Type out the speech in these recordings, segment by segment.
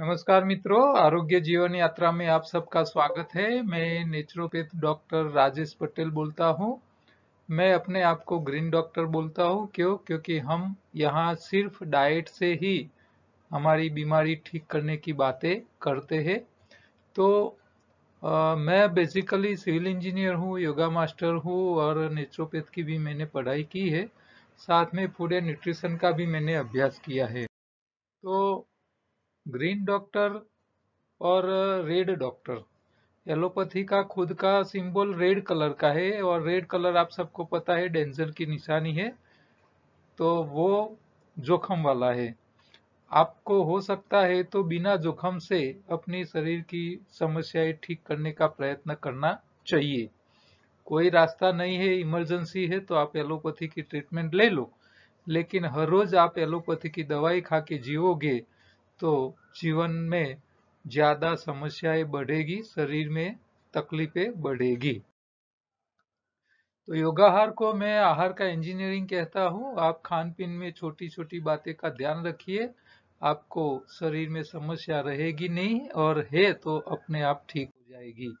नमस्कार मित्रों आरोग्य जीवन यात्रा में आप सबका स्वागत है मैं नेचुरोपैथ डॉक्टर राजेश पटेल बोलता हूँ मैं अपने आप को ग्रीन डॉक्टर बोलता हूँ क्यों क्योंकि हम यहाँ सिर्फ डाइट से ही हमारी बीमारी ठीक करने की बातें करते हैं तो आ, मैं बेसिकली सिविल इंजीनियर हूँ योगा मास्टर हूँ और नेचुरोपैथ की भी मैंने पढ़ाई की है साथ में फूड एंड न्यूट्रिशन का भी मैंने अभ्यास किया है तो ग्रीन डॉक्टर और रेड डॉक्टर एलोपैथी का खुद का सिंबल रेड कलर का है और रेड कलर आप सबको पता है डेंजर की निशानी है तो वो जोखम वाला है आपको हो सकता है तो बिना जोखम से अपने शरीर की समस्याएं ठीक करने का प्रयत्न करना चाहिए कोई रास्ता नहीं है इमरजेंसी है तो आप एलोपैथी की ट्रीटमेंट ले लो लेकिन हर रोज आप एलोपैथी की दवाई खा के जियोगे तो जीवन में ज़्यादा समस्याएं बढ़ेगी शरीर में तकलीफें बढ़ेगी तो योगाहार को मैं आहार का इंजीनियरिंग कहता हूँ आप खान पीन में छोटी छोटी बातें का ध्यान रखिए आपको शरीर में समस्या रहेगी नहीं और है तो अपने आप ठीक हो जाएगी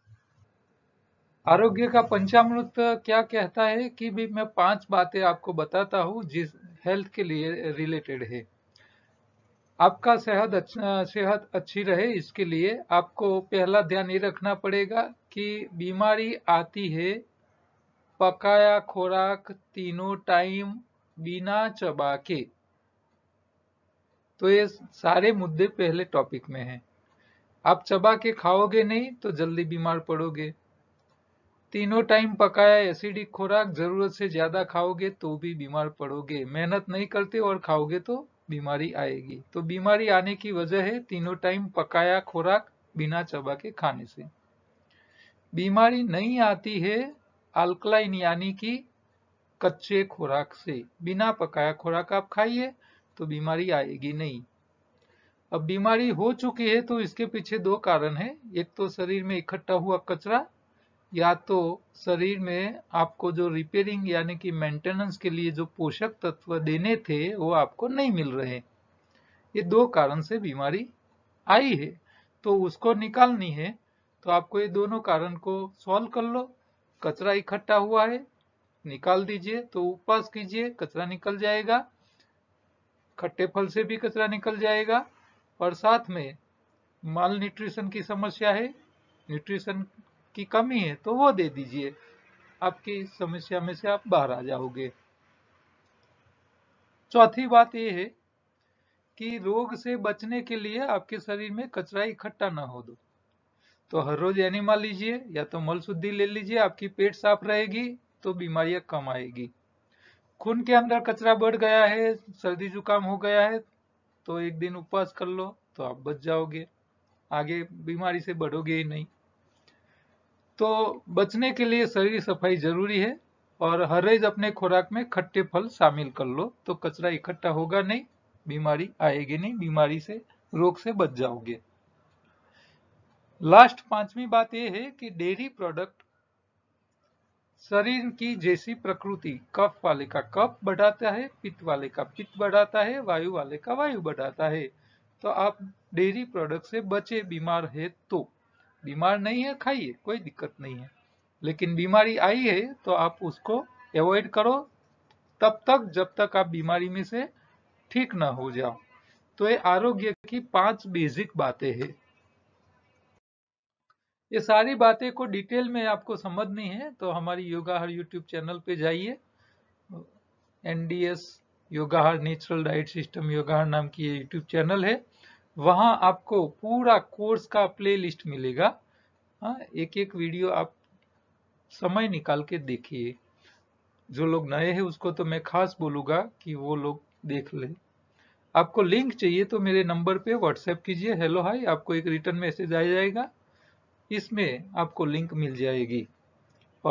आरोग्य का पंचामृत क्या कहता है कि भी मैं पांच बातें आपको बताता हूँ जिस हेल्थ के लिए रिलेटेड है आपका सेहत अच्छा सेहत अच्छी रहे इसके लिए आपको पहला ध्यान ये रखना पड़ेगा कि बीमारी आती है पकाया खोराक तीनों टाइम बिना चबा के तो ये सारे मुद्दे पहले टॉपिक में हैं आप चबा के खाओगे नहीं तो जल्दी बीमार पड़ोगे तीनों टाइम पकाया एसिडिक खोराक जरूरत से ज्यादा खाओगे तो भी बीमार पड़ोगे मेहनत नहीं करते और खाओगे तो बीमारी आएगी तो बीमारी आने की वजह है तीनों टाइम पकाया खुराक बिना चबा के खाने से बीमारी नहीं आती है अल्कलाइन यानी कि कच्चे खुराक से बिना पकाया खुराक आप खाइए तो बीमारी आएगी नहीं अब बीमारी हो चुकी है तो इसके पीछे दो कारण है एक तो शरीर में इकट्ठा हुआ कचरा या तो शरीर में आपको जो रिपेयरिंग यानी कि मेंटेनेंस के लिए जो पोषक तत्व देने थे वो आपको नहीं मिल रहे ये दो कारण से बीमारी आई है तो उसको निकालनी है तो आपको ये दोनों कारण को सॉल्व कर लो कचरा इकट्ठा हुआ है निकाल दीजिए तो उपवास कीजिए कचरा निकल जाएगा खट्टे फल से भी कचरा निकल जाएगा और साथ में माल न्यूट्रिशन की समस्या है न्यूट्रिशन की कमी है तो वो दे दीजिए आपकी समस्या में से आप बाहर आ जाओगे चौथी बात यह है कि रोग से बचने के लिए आपके शरीर में कचरा इकट्ठा ना हो दो तो हर रोज एनिमल लीजिए या तो मल शुद्धि ले लीजिए आपकी पेट साफ रहेगी तो बीमारियां कम आएगी खून के अंदर कचरा बढ़ गया है सर्दी जुकाम हो गया है तो एक दिन उपवास कर लो तो आप बच जाओगे आगे बीमारी से बढ़ोगे ही नहीं तो बचने के लिए शरीर सफाई जरूरी है और हर रोज अपने खुराक में खट्टे फल शामिल कर लो तो कचरा इकट्ठा होगा नहीं बीमारी आएगी नहीं बीमारी से रोग से बच जाओगे लास्ट पांचवी बात यह है कि डेयरी प्रोडक्ट शरीर की जैसी प्रकृति कफ वाले का कफ बढ़ाता है पित्त वाले का पित्त बढ़ाता है वायु वाले का वायु बढ़ाता है तो आप डेयरी प्रोडक्ट से बचे बीमार है तो बीमार नहीं है खाइए कोई दिक्कत नहीं है लेकिन बीमारी आई है तो आप उसको अवॉइड करो तब तक जब तक आप बीमारी में से ठीक ना हो जाओ तो ये आरोग्य की पांच बेसिक बातें हैं ये सारी बातें को डिटेल में आपको समझनी है तो हमारी योगा हर यूट्यूब चैनल पे जाइए एनडीएस योगा हर नेचुरल डाइट सिस्टम योगा हर नाम की ये यूट्यूब चैनल है वहां आपको पूरा कोर्स का प्लेलिस्ट मिलेगा हाँ एक एक वीडियो आप समय निकाल के देखिए जो लोग नए हैं उसको तो मैं खास बोलूँगा कि वो लोग देख ले आपको लिंक चाहिए तो मेरे नंबर पे व्हाट्सएप कीजिए हेलो हाय आपको एक रिटर्न मैसेज आ जाएगा इसमें आपको लिंक मिल जाएगी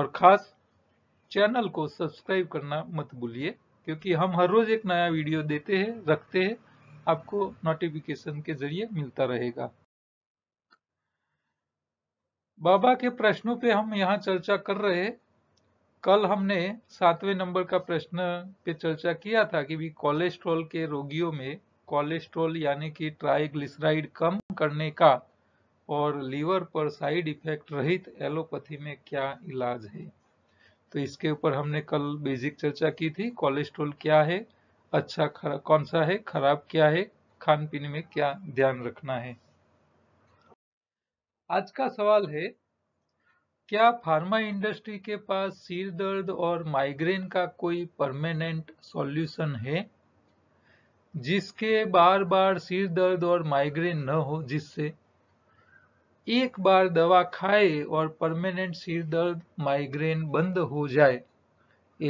और ख़ास चैनल को सब्सक्राइब करना मत भूलिए क्योंकि हम हर रोज़ एक नया वीडियो देते हैं रखते हैं आपको नोटिफिकेशन के जरिए मिलता रहेगा बाबा के प्रश्नों पे हम यहाँ चर्चा कर रहे कल हमने सातवें नंबर का प्रश्न पे चर्चा किया था कि भी कोलेस्ट्रॉल के रोगियों में कोलेस्ट्रॉल यानी कि ट्राइग्लिसराइड कम करने का और लीवर पर साइड इफेक्ट रहित एलोपैथी में क्या इलाज है तो इसके ऊपर हमने कल बेसिक चर्चा की थी कोलेस्ट्रॉल क्या है अच्छा खरा कौन सा है खराब क्या है खान पीने में क्या ध्यान रखना है आज का सवाल है क्या फार्मा इंडस्ट्री के पास सिर दर्द और माइग्रेन का कोई परमानेंट सॉल्यूशन है जिसके बार बार सिर दर्द और माइग्रेन न हो जिससे एक बार दवा खाए और परमानेंट सिर दर्द माइग्रेन बंद हो जाए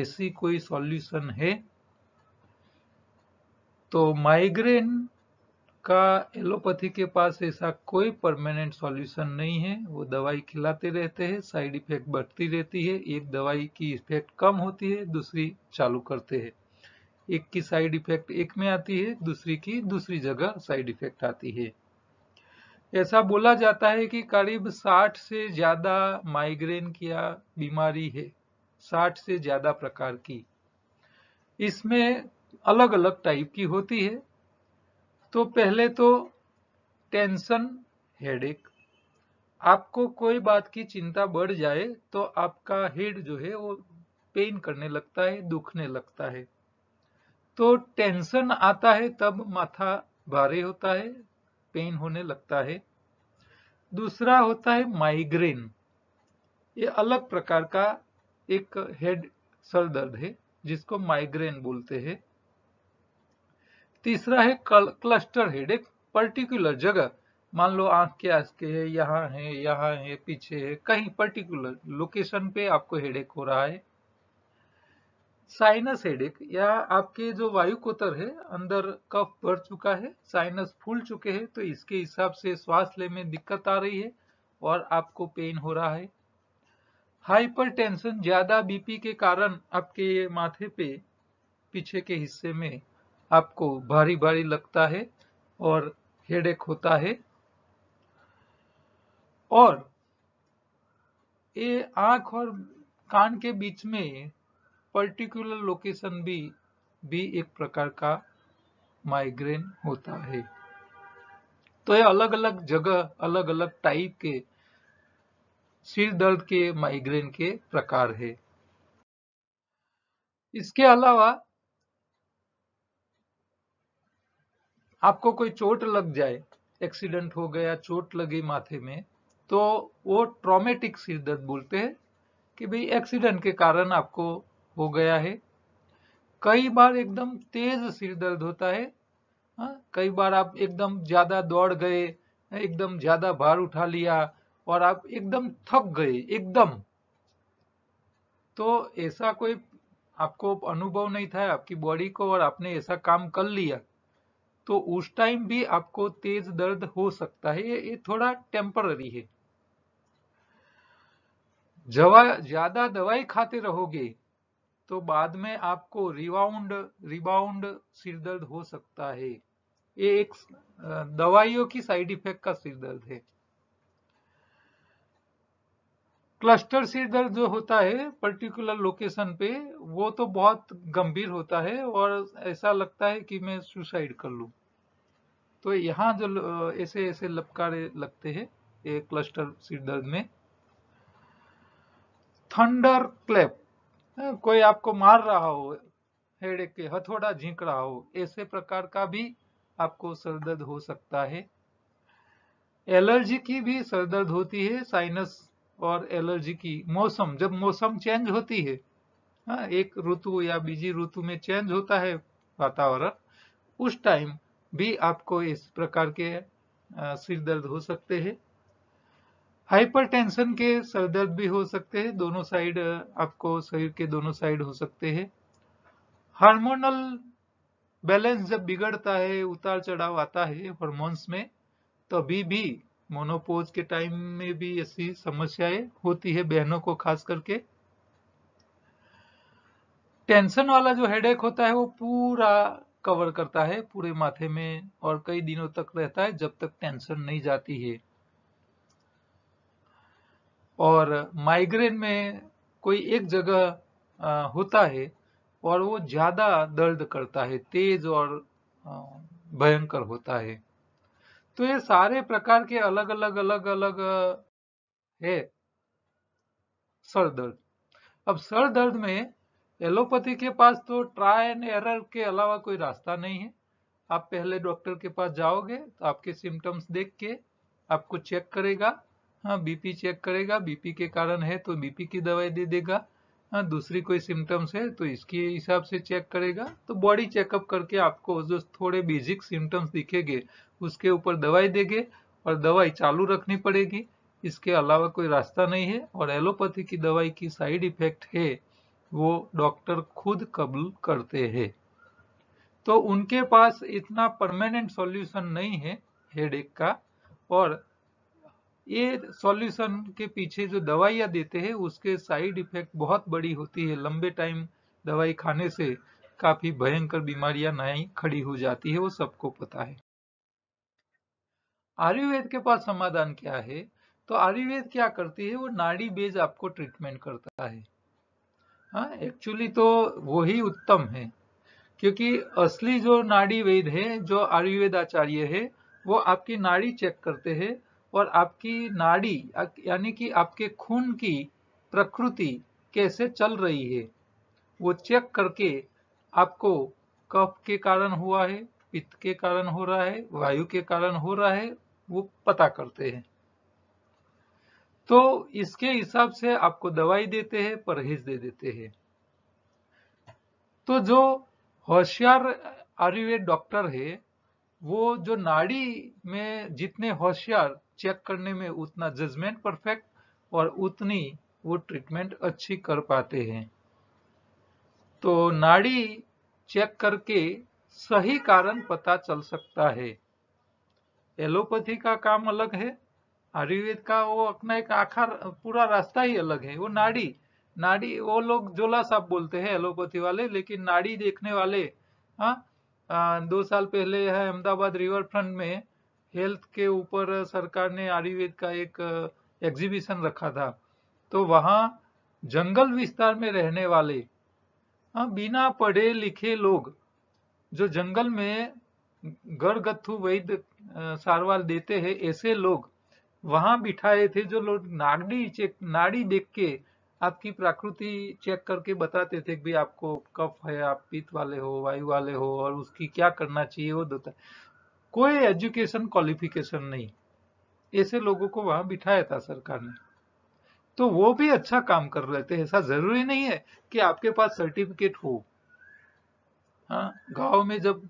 ऐसी कोई सॉल्यूशन है तो माइग्रेन का एलोपैथी के पास ऐसा कोई परमानेंट सॉल्यूशन नहीं है वो दवाई खिलाते रहते हैं साइड इफेक्ट बढ़ती रहती है एक दवाई की इफेक्ट कम होती है दूसरी चालू करते हैं एक की साइड इफेक्ट एक में आती है दूसरी की दूसरी जगह साइड इफेक्ट आती है ऐसा बोला जाता है कि करीब 60 से ज्यादा माइग्रेन की बीमारी है 60 से ज्यादा प्रकार की इसमें अलग अलग टाइप की होती है तो पहले तो टेंशन हेडेक आपको कोई बात की चिंता बढ़ जाए तो आपका हेड जो है वो पेन करने लगता है दुखने लगता है तो टेंशन आता है तब माथा भारी होता है पेन होने लगता है दूसरा होता है माइग्रेन ये अलग प्रकार का एक हेड सर दर्द है जिसको माइग्रेन बोलते हैं तीसरा है क्लस्टर हेड एक पर्टिकुलर जगह मान लो आंख के आस के है यहाँ है यहाँ है पीछे है कहीं पर्टिकुलर लोकेशन पे आपको हेडेक हो रहा है साइनस हेडेक या आपके जो वायु कोतर है अंदर कफ भर चुका है साइनस फूल चुके हैं तो इसके हिसाब से श्वास ले में दिक्कत आ रही है और आपको पेन हो रहा है हाइपरटेंशन ज्यादा बीपी के कारण आपके माथे पे पीछे के हिस्से में आपको भारी भारी लगता है और हेडेक होता है और ये आंख और कान के बीच में पर्टिकुलर लोकेशन भी भी एक प्रकार का माइग्रेन होता है तो ये अलग अलग जगह अलग अलग टाइप के सिर दर्द के माइग्रेन के प्रकार है इसके अलावा आपको कोई चोट लग जाए एक्सीडेंट हो गया चोट लगी माथे में तो वो ट्रॉमेटिक सिर दर्द बोलते हैं कि भाई एक्सीडेंट के कारण आपको हो गया है कई बार एकदम तेज सिर दर्द होता है हा? कई बार आप एकदम ज्यादा दौड़ गए एकदम ज्यादा भार उठा लिया और आप एकदम थक गए एकदम तो ऐसा कोई आपको अनुभव नहीं था आपकी बॉडी को और आपने ऐसा काम कर लिया तो उस टाइम भी आपको तेज दर्द हो सकता है ये थोड़ा टेम्पररी है ज्यादा दवाई खाते रहोगे तो बाद में आपको रिबाउंड रिबाउंड सिर दर्द हो सकता है ये एक दवाइयों की साइड इफेक्ट का सिर दर्द है क्लस्टर सिर दर्द जो होता है पर्टिकुलर लोकेशन पे वो तो बहुत गंभीर होता है और ऐसा लगता है कि मैं सुसाइड कर लूं तो यहाँ जो ऐसे ऐसे लपकारे लगते हैं ये क्लस्टर सीडर में थंडर क्लैप कोई आपको मार रहा हो हेड के हथौड़ा झींक रहा हो ऐसे प्रकार का भी आपको सरदर्द हो सकता है एलर्जी की भी सरदर्द होती है साइनस और एलर्जी की मौसम जब मौसम चेंज होती है हाँ, एक ऋतु या बीजी ऋतु में चेंज होता है वातावरण उस टाइम भी आपको इस प्रकार के सिर दर्द हो सकते हैं हाइपरटेंशन के सर दर्द भी हो सकते हैं दोनों साइड आपको शरीर के दोनों साइड हो सकते हैं हार्मोनल बैलेंस जब बिगड़ता है उतार चढ़ाव आता है हॉर्मोन्स में तभी तो भी मोनोपोज के टाइम में भी ऐसी समस्याएं होती है बहनों को खास करके टेंशन वाला जो हेडेक होता है वो पूरा कवर करता है पूरे माथे में और कई दिनों तक रहता है जब तक टेंशन नहीं जाती है और माइग्रेन में कोई एक जगह होता है और वो ज्यादा दर्द करता है तेज और भयंकर होता है तो ये सारे प्रकार के अलग अलग अलग अलग है सर दर्द अब सर दर्द में एलोपैथी के पास तो ट्राई एंड एरर के अलावा कोई रास्ता नहीं है आप पहले डॉक्टर के पास जाओगे तो आपके सिम्टम्स देख के आपको चेक करेगा हाँ बीपी चेक करेगा बीपी के कारण है तो बीपी की दवाई दे देगा हाँ दूसरी कोई सिम्टम्स है तो इसके हिसाब से चेक करेगा तो बॉडी चेकअप करके आपको जो थोड़े बेसिक सिम्टम्स दिखेंगे उसके ऊपर दवाई देंगे और दवाई चालू रखनी पड़ेगी इसके अलावा कोई रास्ता नहीं है और एलोपैथी की दवाई की साइड इफेक्ट है वो डॉक्टर खुद कबूल करते हैं तो उनके पास इतना परमानेंट सॉल्यूशन नहीं है हेडेक का और ये सॉल्यूशन के पीछे जो दवाइयाँ देते हैं उसके साइड इफेक्ट बहुत बड़ी होती है लंबे टाइम दवाई खाने से काफी भयंकर बीमारियां नई खड़ी हो जाती है वो सबको पता है आयुर्वेद के पास समाधान क्या है तो आयुर्वेद क्या करती है वो नाड़ी बेज आपको ट्रीटमेंट करता है हाँ एक्चुअली तो वही उत्तम है क्योंकि असली जो नाड़ी वेद है जो आयुर्वेद आचार्य है वो आपकी नाड़ी चेक करते हैं और आपकी नाड़ी यानी कि आपके खून की प्रकृति कैसे चल रही है वो चेक करके आपको कफ के कारण हुआ है पित्त के कारण हो रहा है वायु के कारण हो रहा है वो पता करते हैं तो इसके हिसाब से आपको दवाई देते हैं परहेज दे देते हैं तो जो होशियार आयुर्वेद डॉक्टर है वो जो नाड़ी में जितने होशियार चेक करने में उतना जजमेंट परफेक्ट और उतनी वो ट्रीटमेंट अच्छी कर पाते हैं तो नाड़ी चेक करके सही कारण पता चल सकता है एलोपैथी का काम अलग है आयुर्वेद का वो अपना एक आखर पूरा रास्ता ही अलग है वो नाड़ी नाड़ी वो लोग जोला साहब बोलते हैं एलोपैथी वाले लेकिन नाड़ी देखने वाले हाँ दो साल पहले है अहमदाबाद रिवर फ्रंट में हेल्थ के ऊपर सरकार ने आयुर्वेद का एक एग्जीबिशन रखा था तो वहाँ जंगल विस्तार में रहने वाले हाँ बिना पढ़े लिखे लोग जो जंगल में गर्गत्थु वैद्य सारवाल देते हैं ऐसे लोग वहां बिठाए थे जो लोग नागड़ी चेक नाड़ी देख के आपकी प्रकृति चेक करके बताते थे कि आपको कफ है आप पित्त वाले हो वायु वाले हो और उसकी क्या करना चाहिए वो देता कोई एजुकेशन क्वालिफिकेशन नहीं ऐसे लोगों को वहां बिठाया था सरकार ने तो वो भी अच्छा काम कर रहे थे ऐसा जरूरी नहीं है कि आपके पास सर्टिफिकेट हो हाँ, गांव में जब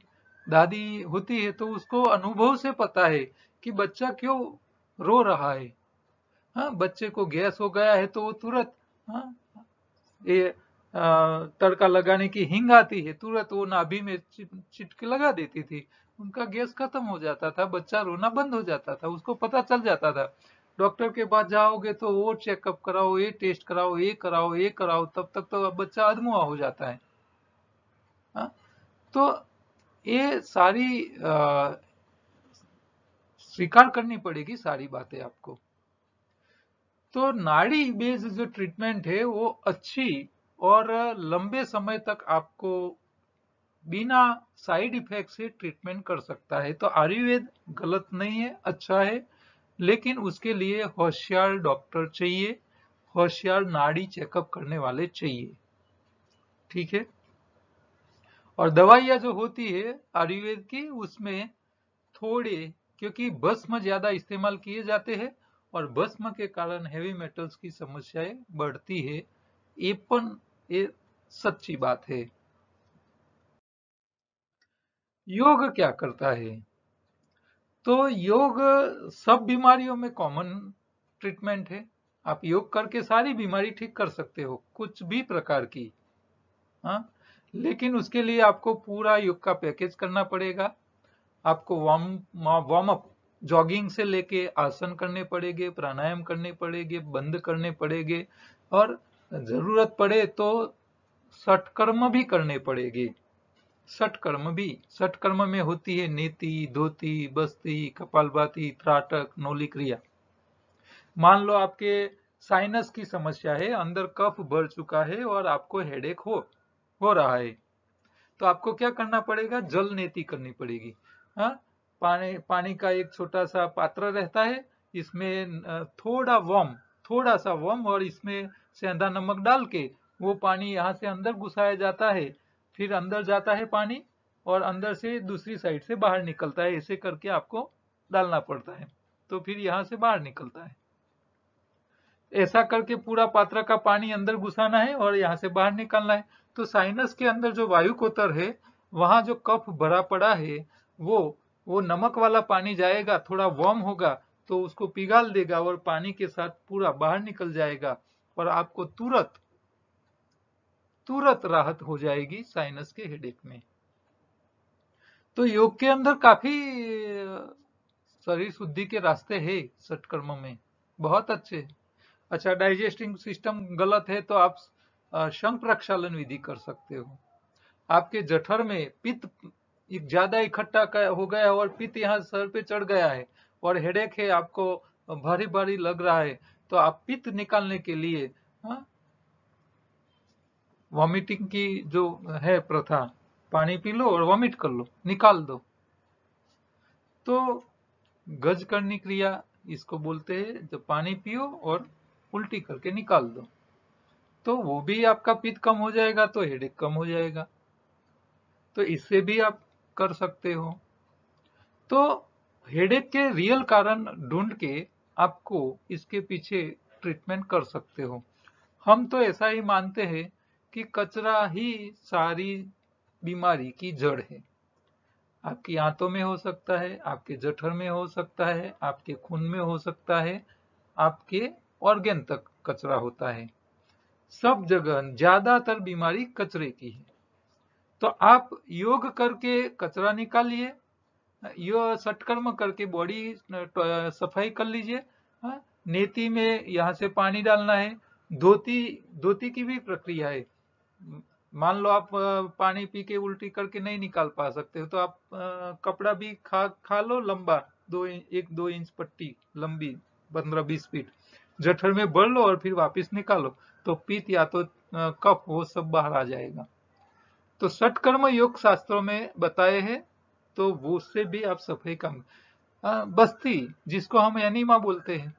दादी होती है तो उसको अनुभव से पता है कि बच्चा क्यों रो रहा है हाँ बच्चे को गैस हो गया है तो वो तुरंत हाँ, ये तड़का लगाने की हिंग आती है तुरंत वो नाभि में चिटके लगा देती थी उनका गैस खत्म हो जाता था बच्चा रोना बंद हो जाता था उसको पता चल जाता था डॉक्टर के पास जाओगे तो वो चेकअप कराओ ये टेस्ट कराओ ये कराओ ये कराओ तब तक तो बच्चा अधमुआ हो जाता है हा? तो ये सारी स्वीकार करनी पड़ेगी सारी बातें आपको तो नाड़ी बेस्ड जो ट्रीटमेंट है वो अच्छी और लंबे समय तक आपको बिना साइड इफेक्ट से ट्रीटमेंट कर सकता है तो आयुर्वेद गलत नहीं है अच्छा है लेकिन उसके लिए होशियार डॉक्टर चाहिए होशियार नाड़ी चेकअप करने वाले चाहिए ठीक है और दवाइयां जो होती है आयुर्वेद की उसमें थोड़े क्योंकि भस्म ज्यादा इस्तेमाल किए जाते हैं और भस्म के कारण हेवी मेटल्स की समस्याएं बढ़ती है ये पन ये सच्ची बात है योग क्या करता है तो योग सब बीमारियों में कॉमन ट्रीटमेंट है आप योग करके सारी बीमारी ठीक कर सकते हो कुछ भी प्रकार की हा? लेकिन उसके लिए आपको पूरा योग का पैकेज करना पड़ेगा आपको वार्म वार्म अप जॉगिंग से लेके आसन करने पड़ेंगे प्राणायाम करने पड़ेंगे बंद करने पड़ेंगे और जरूरत पड़े तो सटकर्म भी करने पड़ेंगे सटकर्म भी सटकर्म में होती है नीति धोती बस्ती कपालभाती त्राटक नोली क्रिया मान लो आपके साइनस की समस्या है अंदर कफ भर चुका है और आपको हेडेक हो हो रहा है तो आपको क्या करना पड़ेगा जल नेति करनी पड़ेगी हाँ पानी पानी का एक छोटा सा पात्र रहता है इसमें थोड़ा वम थोड़ा सा वम और इसमें सेंधा नमक डाल के वो पानी यहाँ से अंदर घुसाया जाता है फिर अंदर जाता है पानी और अंदर से दूसरी साइड से बाहर निकलता है ऐसे करके आपको डालना पड़ता है तो फिर यहाँ से बाहर निकलता है ऐसा करके पूरा पात्र का पानी अंदर घुसाना है और यहाँ से बाहर निकालना है तो साइनस के अंदर जो वायु कोतर है वहां जो कफ भरा पड़ा है वो वो नमक वाला पानी जाएगा थोड़ा वार्म होगा तो उसको पिघाल देगा और पानी के साथ पूरा बाहर निकल जाएगा और आपको तुरंत तुरंत राहत हो जाएगी साइनस के हेडेक में तो योग के अंदर काफी शरीर शुद्धि के रास्ते है सटकर्म में बहुत अच्छे अच्छा डाइजेस्टिंग सिस्टम गलत है तो आप शंख प्रक्षालन विधि कर सकते हो आपके जठर में पित्त ज़्यादा इकट्ठा हो गया और पित्त यहाँ सर पे चढ़ गया है और हेडेक है आपको भारी भारी लग रहा है तो आप पित्त निकालने के लिए वॉमिटिंग हाँ, की जो है प्रथा पानी पी लो और वॉमिट कर लो निकाल दो तो गज करनी क्रिया इसको बोलते हैं जब पानी पियो और उल्टी करके निकाल दो तो वो भी आपका पित्त कम हो जाएगा तो हेडेक कम हो जाएगा तो इससे भी आप कर सकते हो तो हेडेक के रियल कारण ढूंढ के आपको इसके पीछे ट्रीटमेंट कर सकते हो हम तो ऐसा ही मानते हैं कि कचरा ही सारी बीमारी की जड़ है आपकी आंतों में हो सकता है आपके जठर में हो सकता है आपके खून में हो सकता है आपके ऑर्गेन तक कचरा होता है सब जगह ज्यादातर बीमारी कचरे की है तो आप योग करके कचरा निकालिए यो सटकर्म करके बॉडी सफाई कर लीजिए हाँ, नेती में यहाँ से पानी डालना है धोती धोती की भी प्रक्रिया है मान लो आप पानी पी के उल्टी करके नहीं निकाल पा सकते हो तो आप कपड़ा भी खा खा लो लंबा दो एक दो इंच पट्टी लंबी पंद्रह बीस फीट जठर में भर लो और फिर वापस निकालो तो पीत या तो कफ वो सब बाहर आ जाएगा तो सटकर्म योग शास्त्रों में बताए हैं तो वो से भी आप सफाई कम हाँ, बस्ती जिसको हम एनिमा बोलते हैं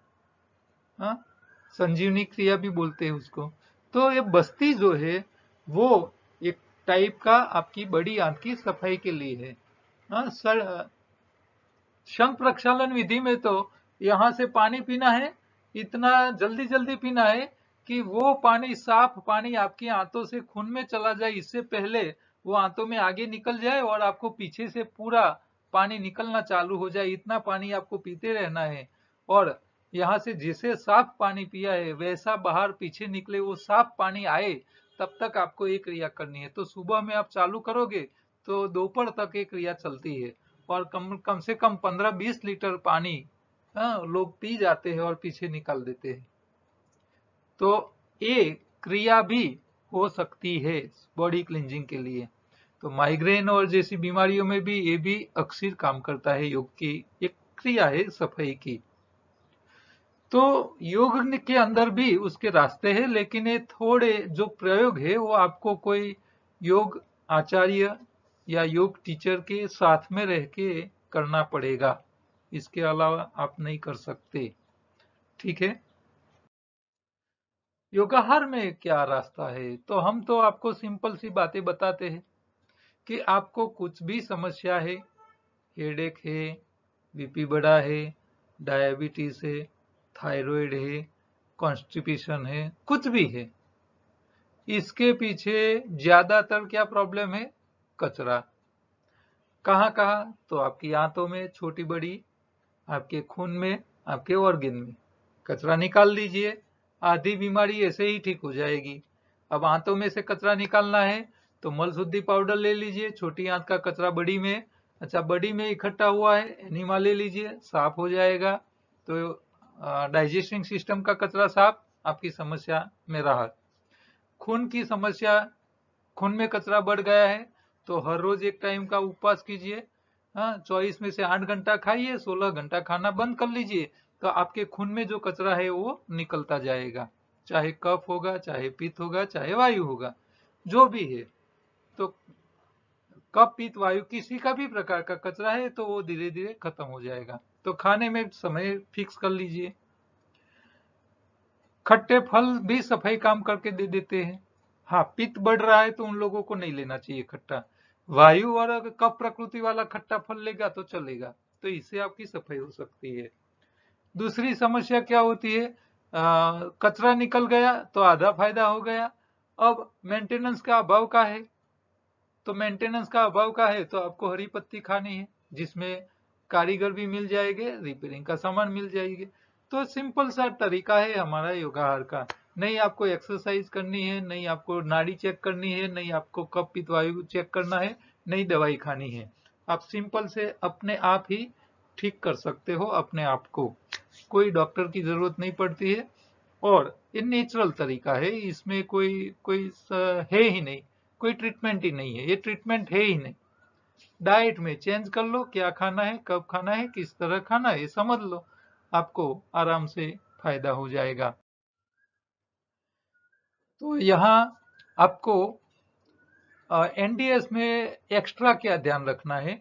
हाँ, संजीवनी क्रिया भी बोलते हैं उसको तो ये बस्ती जो है वो एक टाइप का आपकी बड़ी आंत की सफाई के लिए है हाँ, शंख प्रक्षालन विधि में तो यहाँ से पानी पीना है इतना जल्दी जल्दी पीना है कि वो पानी साफ पानी आपकी आंतों से खून में चला जाए इससे पहले वो आंतों में आगे निकल जाए और आपको पीछे से पूरा पानी निकलना चालू हो जाए इतना पानी आपको पीते रहना है और यहाँ से जिसे साफ पानी पिया है वैसा बाहर पीछे निकले वो साफ पानी आए तब तक आपको एक क्रिया करनी है तो सुबह में आप चालू करोगे तो दोपहर तक एक क्रिया चलती है और कम कम से कम 15-20 लीटर पानी हाँ, लोग पी जाते हैं और पीछे निकाल देते हैं तो ये क्रिया भी हो सकती है बॉडी क्लिंजिंग के लिए तो माइग्रेन और जैसी बीमारियों में भी ये भी अक्सर काम करता है योग की एक क्रिया है सफाई की तो योग के अंदर भी उसके रास्ते हैं लेकिन ये थोड़े जो प्रयोग है वो आपको कोई योग आचार्य या योग टीचर के साथ में रह के करना पड़ेगा इसके अलावा आप नहीं कर सकते ठीक है योगाहार में क्या रास्ता है तो हम तो आपको सिंपल सी बातें बताते हैं कि आपको कुछ भी समस्या है हेडेक है बीपी बड़ा है डायबिटीज है थायराइड है कॉन्स्टिपेशन है कुछ भी है इसके पीछे ज्यादातर क्या प्रॉब्लम है कचरा कहाँ कहाँ तो आपकी आंतों में छोटी बड़ी आपके खून में आपके ऑर्गेन में कचरा निकाल दीजिए आधी बीमारी ऐसे ही ठीक हो जाएगी अब आंतों में से कचरा निकालना है तो मल शुद्धि पाउडर ले लीजिए छोटी आंत का कचरा बड़ी में अच्छा बड़ी में इकट्ठा हुआ है एनिमा ले लीजिए साफ हो जाएगा तो डाइजेस्टिंग सिस्टम का कचरा साफ आपकी समस्या में राहत खून की समस्या खून में कचरा बढ़ गया है तो हर रोज एक टाइम का उपवास कीजिए हाँ चौबीस में से आठ घंटा खाइए सोलह घंटा खाना बंद कर लीजिए तो आपके खून में जो कचरा है वो निकलता जाएगा चाहे कफ होगा चाहे पित्त होगा चाहे वायु होगा जो भी है तो कफ पित्त वायु किसी का भी प्रकार का कचरा है तो वो धीरे धीरे खत्म हो जाएगा तो खाने में समय फिक्स कर लीजिए खट्टे फल भी सफाई काम करके दे देते हैं हाँ पित्त बढ़ रहा है तो उन लोगों को नहीं लेना चाहिए खट्टा वायु और कफ प्रकृति वाला खट्टा फल लेगा तो चलेगा तो इससे आपकी सफाई हो सकती है दूसरी समस्या क्या होती है कचरा निकल गया तो आधा फायदा हो गया अब मेंटेनेंस का अभाव का है तो मेंटेनेंस का अभाव का है तो आपको हरी पत्ती खानी है जिसमें कारीगर भी मिल जाएंगे रिपेयरिंग का सामान मिल जाएगी तो सिंपल सा तरीका है हमारा योगाहार का नहीं आपको एक्सरसाइज करनी है नहीं आपको नाड़ी चेक करनी है नहीं आपको कप पित वायु चेक करना है नहीं दवाई खानी है आप सिंपल से अपने आप ही ठीक कर सकते हो अपने आप को कोई डॉक्टर की जरूरत नहीं पड़ती है और ये नेचुरल तरीका है इसमें कोई कोई है ही नहीं कोई ट्रीटमेंट ही नहीं है ये ट्रीटमेंट है ही नहीं डाइट में चेंज कर लो क्या खाना है कब खाना है किस तरह खाना है समझ लो आपको आराम से फायदा हो जाएगा तो यहाँ आपको एनडीएस में एक्स्ट्रा क्या ध्यान रखना है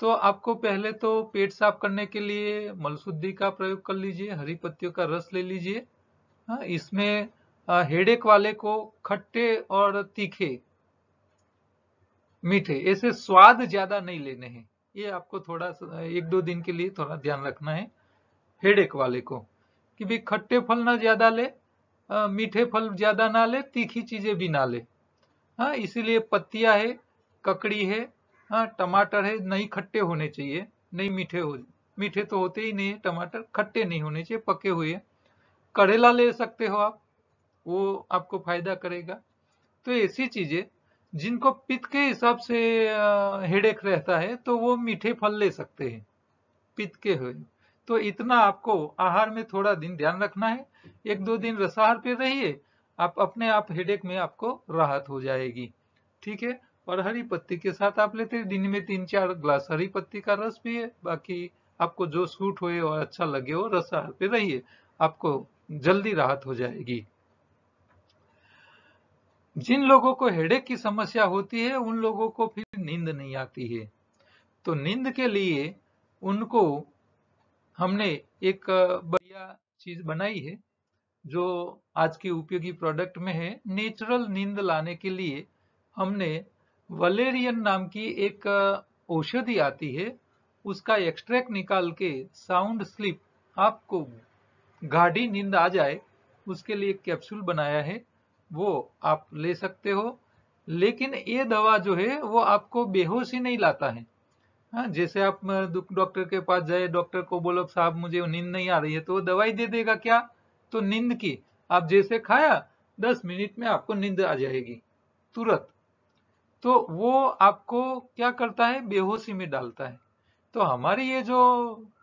तो आपको पहले तो पेट साफ करने के लिए मलशुद्धि का प्रयोग कर लीजिए हरी पत्तियों का रस ले लीजिए हाँ इसमें हेडेक वाले को खट्टे और तीखे मीठे ऐसे स्वाद ज्यादा नहीं लेने हैं ये आपको थोड़ा एक दो दिन के लिए थोड़ा ध्यान रखना है हेडेक वाले को कि भाई खट्टे फल ना ज्यादा ले आ, मीठे फल ज्यादा ना ले तीखी चीजें भी ना ले हाँ इसीलिए पत्तिया है ककड़ी है हाँ टमाटर है नहीं खट्टे होने चाहिए, नहीं मीठे हो मीठे तो होते ही नहीं है टमाटर, खट्टे नहीं होने चाहिए, पके हुए। करेला ले सकते हो आप, वो आपको फ़ायदा करेगा। तो ऐसी चीज़ें जिनको पित्त के हिसाब से हेडेक रहता है तो वो मीठे फल ले सकते हैं, पित्त के हुए। तो इतना आपको आहार में थोड़ा दिन ध्यान रखना है, एक दो दिन रसाहार पे रहिए, आप अपने आप हेडेक में आपको राहत हो जाएगी, ठीक है? और हरी पत्ती के साथ आप लेते हैं दिन में तीन चार ग्लास हरी पत्ती का रस पिए बाकी आपको जो सूट हुए और अच्छा लगे वो रस पे रहिए आपको जल्दी राहत हो जाएगी जिन लोगों को हेडेक की समस्या होती है उन लोगों को फिर नींद नहीं आती है तो नींद के लिए उनको हमने एक बढ़िया चीज बनाई है जो आज के उपयोगी प्रोडक्ट में है नेचुरल नींद लाने के लिए हमने वलेरियन नाम की एक औषधि आती है उसका एक्सट्रैक्ट निकाल के साउंड स्लिप आपको गाढ़ी नींद आ जाए उसके लिए कैप्सूल बनाया है वो आप ले सकते हो लेकिन ये दवा जो है वो आपको बेहोशी नहीं लाता है हाँ, जैसे आप डॉक्टर के पास जाए डॉक्टर को बोलो साहब मुझे नींद नहीं आ रही है तो वो दवाई दे देगा क्या तो नींद की आप जैसे खाया दस मिनट में आपको नींद आ जाएगी तुरंत तो वो आपको क्या करता है बेहोशी में डालता है तो हमारी ये जो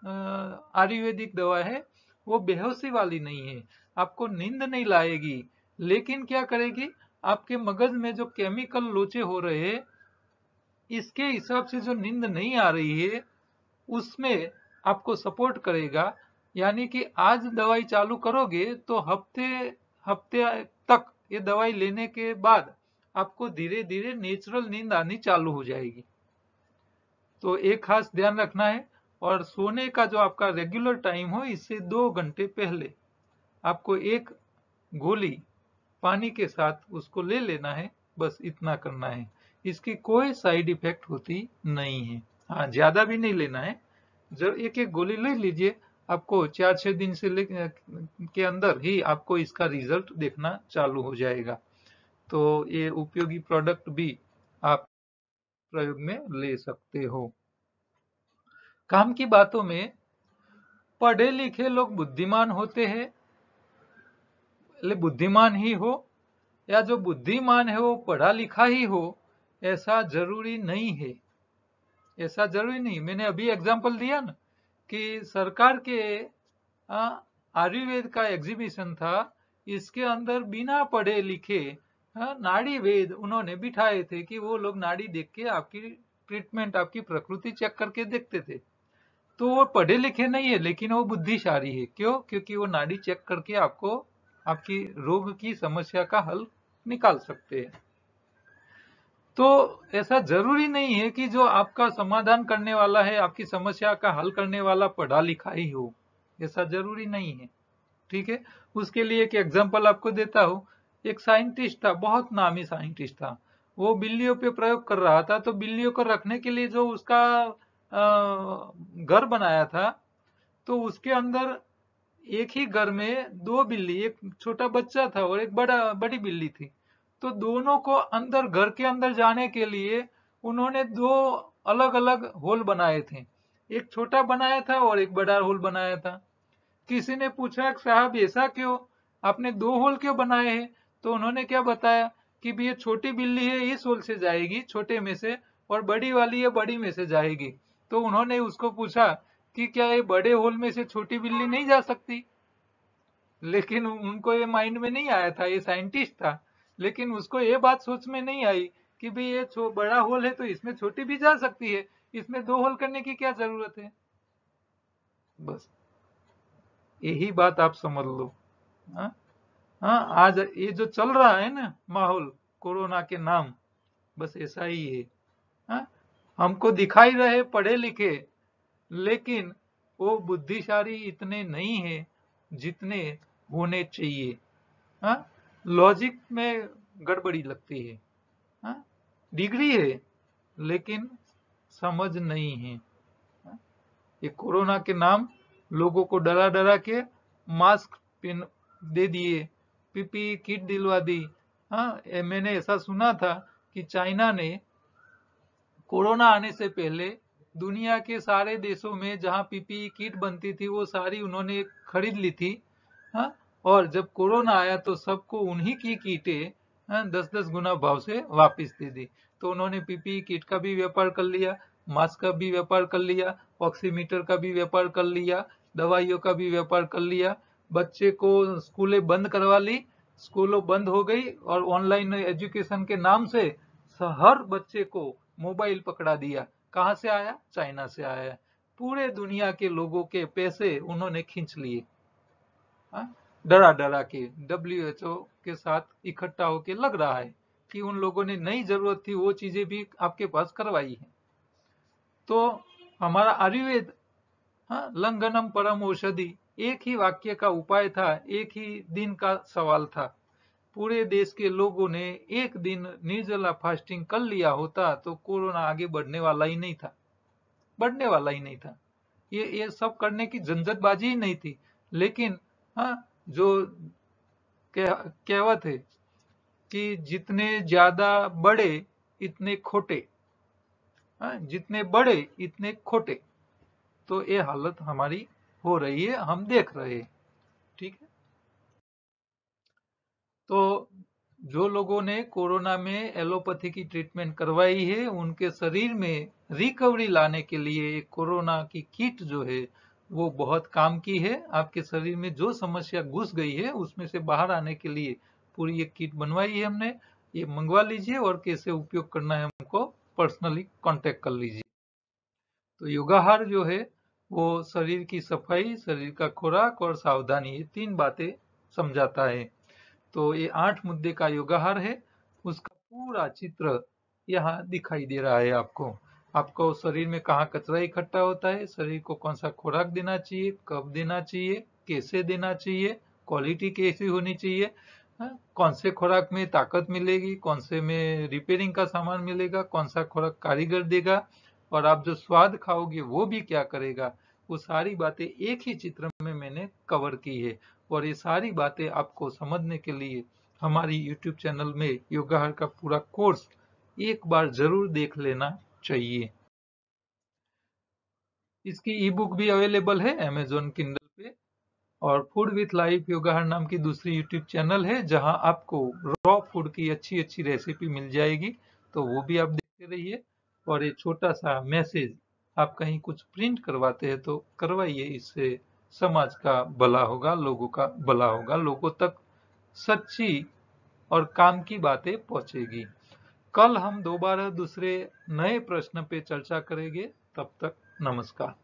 आयुर्वेदिक दवा है वो बेहोशी वाली नहीं है आपको नींद नहीं लाएगी लेकिन क्या करेगी आपके मगज में जो केमिकल लोचे हो रहे हैं इसके हिसाब से जो नींद नहीं आ रही है उसमें आपको सपोर्ट करेगा यानी कि आज दवाई चालू करोगे तो हफ्ते हफ्ते तक ये दवाई लेने के बाद आपको धीरे धीरे नेचुरल नींद आनी चालू हो जाएगी तो एक खास ध्यान रखना है और सोने का जो आपका रेगुलर टाइम हो इससे दो घंटे पहले आपको एक गोली पानी के साथ उसको ले लेना है बस इतना करना है इसकी कोई साइड इफेक्ट होती नहीं है हाँ ज्यादा भी नहीं लेना है जब एक एक गोली ले लीजिए आपको चार छह दिन से ले के अंदर ही आपको इसका रिजल्ट देखना चालू हो जाएगा तो ये उपयोगी प्रोडक्ट भी आप प्रयोग में ले सकते हो काम की बातों में पढ़े लिखे लोग बुद्धिमान होते हैं बुद्धिमान ही हो या जो बुद्धिमान है वो पढ़ा लिखा ही हो ऐसा जरूरी नहीं है ऐसा जरूरी नहीं मैंने अभी एग्जाम्पल दिया ना कि सरकार के आयुर्वेद का एग्जीबिशन था इसके अंदर बिना पढ़े लिखे हाँ, नाड़ी वेद उन्होंने बिठाए थे कि वो लोग नाड़ी देख के आपकी ट्रीटमेंट आपकी प्रकृति चेक करके देखते थे तो वो पढ़े लिखे नहीं है लेकिन वो बुद्धिशाली है क्यों क्योंकि वो नाड़ी चेक करके आपको आपकी रोग की समस्या का हल निकाल सकते हैं तो ऐसा जरूरी नहीं है कि जो आपका समाधान करने वाला है आपकी समस्या का हल करने वाला पढ़ा लिखा ही हो ऐसा जरूरी नहीं है ठीक है उसके लिए एक एग्जाम्पल आपको देता हूँ एक साइंटिस्ट था बहुत नामी साइंटिस्ट था वो बिल्लियों पे प्रयोग कर रहा था तो बिल्लियों को रखने के लिए जो उसका घर बनाया था तो उसके अंदर एक ही घर में दो बिल्ली एक छोटा बच्चा था और एक बड़ा बड़ी बिल्ली थी तो दोनों को अंदर घर के अंदर जाने के लिए उन्होंने दो अलग अलग होल बनाए थे एक छोटा बनाया था और एक बड़ा होल बनाया था किसी ने पूछा साहब ऐसा क्यों आपने दो होल क्यों बनाए हैं तो उन्होंने क्या बताया कि भी ये छोटी बिल्ली है इस होल से जाएगी छोटे में से और बड़ी वाली है बड़ी में से जाएगी तो उन्होंने उसको पूछा कि क्या ये बड़े होल में से छोटी बिल्ली नहीं जा सकती लेकिन उनको ये माइंड में नहीं आया था ये साइंटिस्ट था लेकिन उसको ये बात सोच में नहीं आई कि भाई ये बड़ा होल है तो इसमें छोटी भी जा सकती है इसमें दो होल करने की क्या जरूरत है बस यही बात आप समझ लो हा? हाँ आज ये जो चल रहा है ना माहौल कोरोना के नाम बस ऐसा ही है हाँ हमको दिखाई रहे पढ़े लिखे लेकिन वो बुद्धिशाली इतने नहीं है जितने होने चाहिए हाँ लॉजिक में गड़बड़ी लगती है हाँ डिग्री है लेकिन समझ नहीं है हाँ, ये कोरोना के नाम लोगों को डरा डरा के मास्क पहन दे दिए पीपी किट दिलवा दी हाँ मैंने ऐसा सुना था कि चाइना ने कोरोना आने से पहले दुनिया के सारे देशों में जहाँ पीपीई किट बनती थी वो सारी उन्होंने खरीद ली थी हाँ और जब कोरोना आया तो सबको उन्हीं की कीटे हाँ, दस दस गुना भाव से वापस दे दी तो उन्होंने पीपीई किट का भी व्यापार कर लिया मास्क का भी व्यापार कर लिया ऑक्सीमीटर का भी व्यापार कर लिया दवाइयों का भी व्यापार कर लिया बच्चे को स्कूलें बंद करवा ली स्कूलों बंद हो गई और ऑनलाइन एजुकेशन के नाम से हर बच्चे को मोबाइल पकड़ा दिया कहा से आया चाइना से आया पूरे दुनिया के लोगों के पैसे उन्होंने खींच लिए हाँ? डरा डरा के डब्ल्यू एच ओ के साथ इकट्ठा होके लग रहा है कि उन लोगों ने नई जरूरत थी वो चीजें भी आपके पास करवाई है तो हमारा आयुर्वेद हाँ, लंगनम परम औषधि एक ही वाक्य का उपाय था एक ही दिन का सवाल था पूरे देश के लोगों ने एक दिन निर्जला फास्टिंग कर लिया होता तो कोरोना आगे बढ़ने वाला ही नहीं था बढ़ने वाला ही नहीं था ये ये सब करने की झंझटबाजी ही नहीं थी लेकिन हाँ जो कह, कहवत है कि जितने ज्यादा बड़े इतने खोटे हाँ जितने बड़े इतने खोटे तो ये हालत हमारी हो रही है हम देख रहे ठीक है तो जो लोगों ने कोरोना में एलोपैथी की ट्रीटमेंट करवाई है उनके शरीर में रिकवरी लाने के लिए कोरोना की किट जो है वो बहुत काम की है आपके शरीर में जो समस्या घुस गई है उसमें से बाहर आने के लिए पूरी ये किट बनवाई है हमने ये मंगवा लीजिए और कैसे उपयोग करना है हमको पर्सनली कांटेक्ट कर लीजिए तो योगाहार जो है वो शरीर की सफाई शरीर का खुराक और सावधानी ये तीन बातें समझाता है तो ये आठ मुद्दे का योगाहार है उसका पूरा चित्र यहाँ दिखाई दे रहा है आपको आपको शरीर में कहाँ कचरा इकट्ठा होता है शरीर को कौन सा खुराक देना चाहिए कब देना चाहिए कैसे देना चाहिए क्वालिटी कैसी होनी चाहिए हाँ, कौन से खुराक में ताकत मिलेगी कौन से में रिपेयरिंग का सामान मिलेगा कौन सा खुराक कारीगर देगा और आप जो स्वाद खाओगे वो भी क्या करेगा आपको सारी बातें एक ही चित्र में मैंने कवर की है और ये सारी बातें आपको समझने के लिए हमारी YouTube चैनल में योगाहार का पूरा कोर्स एक बार जरूर देख लेना चाहिए इसकी ई बुक भी अवेलेबल है Amazon किंडल पे और फूड विथ लाइफ योगाहार नाम की दूसरी यूट्यूब चैनल है जहां आपको रॉ फूड की अच्छी अच्छी रेसिपी मिल जाएगी तो वो भी आप देखते रहिए और ये छोटा सा मैसेज आप कहीं कुछ प्रिंट करवाते हैं तो करवाइए इससे समाज का भला होगा लोगों का भला होगा लोगों तक सच्ची और काम की बातें पहुंचेगी कल हम दोबारा दूसरे नए प्रश्न पे चर्चा करेंगे तब तक नमस्कार